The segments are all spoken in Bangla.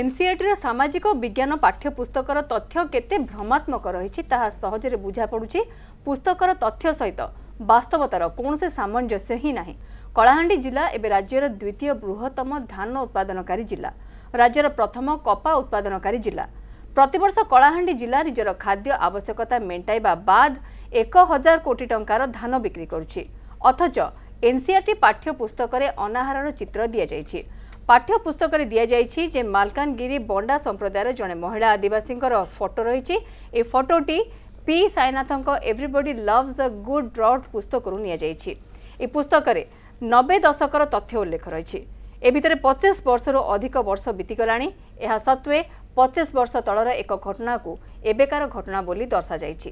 এনসিইআরটির সামাজিক বিজ্ঞান পাঠ্যপুস্তকর তথ্য কেতে ভ্রমাত্মক রয়েছে তাহা সহজে বুঝা পড়ুছে পুস্তকর তথ্য সহিত বাস্তবতার কৌশি সামঞ্জস্য হি না কলাহাণ্ডি জেলা এবে রাজ্যের দ্বিতীয় বৃহত্তম ধান উৎপাদনকারী জেলা রাজ্যের প্রথম কপা উৎপাদনকারী জেলা প্রতবর্ষ কলাহাণ্ডি জেলা নিজের খাদ্য আবশ্যকতা মেটাইবা বাদ এক হাজার কোটি টঙ্কার ধান বিক্রি করছে অথচ এনসিআরটি পাঠ্যপুস্তকরে অনাহারর চিত্র দিয়ে যাই ପାଠ୍ୟପୁସ୍ତକରେ ଦିଆଯାଇଛି ଯେ ମାଲକାନଗିରି ବଣ୍ଡା ସମ୍ପ୍ରଦାୟର ଜଣେ ମହିଳା ଆଦିବାସୀଙ୍କର ଫଟୋ ରହିଛି ଏ ଫଟୋଟି ପି ସାଇନାଥଙ୍କ everybody loves a good drought ପୁସ୍ତକରୁ ନିଆଯାଇଛି ଏ ପୁସ୍ତକରେ ନବେ ଦଶକର ତଥ୍ୟ ଉଲ୍ଲେଖ ରହିଛି ଏ ଭିତରେ ପଚିଶ ବର୍ଷରୁ ଅଧିକ ବର୍ଷ ବିତିଗଲାଣି ଏହା ସତ୍ତ୍ୱେ ପଚିଶ ବର୍ଷ ତଳର ଏକ ଘଟଣାକୁ ଏବେକାର ଘଟଣା ବୋଲି ଦର୍ଶାଯାଇଛି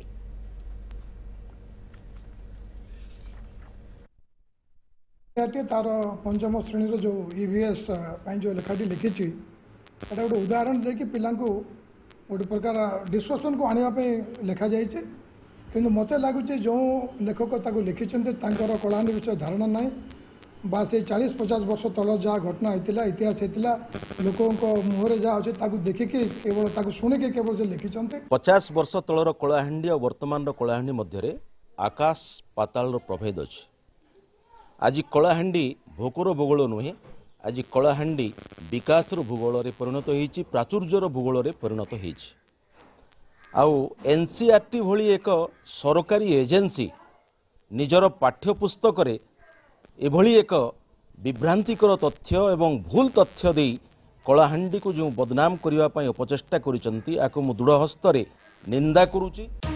ପିଲାଟି ତାର ପଞ୍ଚମ ଶ୍ରେଣୀର ଯେଉଁ ଇ ଭି ଏସ୍ ପାଇଁ ଯେଉଁ ଲେଖାଟି ଲେଖିଛି ସେଇଟା ଗୋଟେ ଉଦାହରଣ ଦେଇକି ପିଲାଙ୍କୁ ଗୋଟେ ପ୍ରକାର ଡିସ୍କସନ୍କୁ ଆଣିବା ପାଇଁ ଲେଖାଯାଇଛି କିନ୍ତୁ ମୋତେ ଲାଗୁଛି ଯେଉଁ ଲେଖକ ତାକୁ ଲିଖିଛନ୍ତି ତାଙ୍କର କଳାହାଣ୍ଡି ବିଷୟରେ ଧାରଣା ନାହିଁ ବା ସେଇ ଚାଳିଶ ପଚାଶ ବର୍ଷ ତଳ ଯାହା ଘଟଣା ହେଇଥିଲା ଇତିହାସ ହେଇଥିଲା ଲୋକଙ୍କ ମୁହଁରେ ଯାହା ଅଛି ତାକୁ ଦେଖିକି କେବଳ ତାକୁ ଶୁଣିକି କେବଳ ସେ ଲେଖିଛନ୍ତି ପଚାଶ ବର୍ଷ ତଳର କଳାହାଣ୍ଡି ଆଉ ବର୍ତ୍ତମାନର କଳାହାଣ୍ଡି ମଧ୍ୟରେ ଆକାଶ ପାତାଳର ପ୍ରଭେଦ ଅଛି ଆଜି କଳାହାଣ୍ଡି ଭୋକର ଭୂଗୋଳ ନୁହେଁ ଆଜି କଳାହାଣ୍ଡି ବିକାଶର ଭୂଗୋଳରେ ପରିଣତ ହୋଇଛି ପ୍ରାଚୁର୍ଯ୍ୟର ଭୂଗୋଳରେ ପରିଣତ ହୋଇଛି ଆଉ ଏନ୍ ସି ଆର୍ ଟି ଭଳି ଏକ ସରକାରୀ ଏଜେନ୍ସି ନିଜର ପାଠ୍ୟପୁସ୍ତକରେ ଏଭଳି ଏକ ବିଭ୍ରାନ୍ତିକର ତଥ୍ୟ ଏବଂ ଭୁଲ ତଥ୍ୟ ଦେଇ କଳାହାଣ୍ଡିକୁ ଯେଉଁ ବଦନାମ କରିବା ପାଇଁ ଅପଚେଷ୍ଟା କରିଛନ୍ତି ଏହାକୁ ମୁଁ ଦୃଢ଼ ହସ୍ତରେ ନିନ୍ଦା କରୁଛି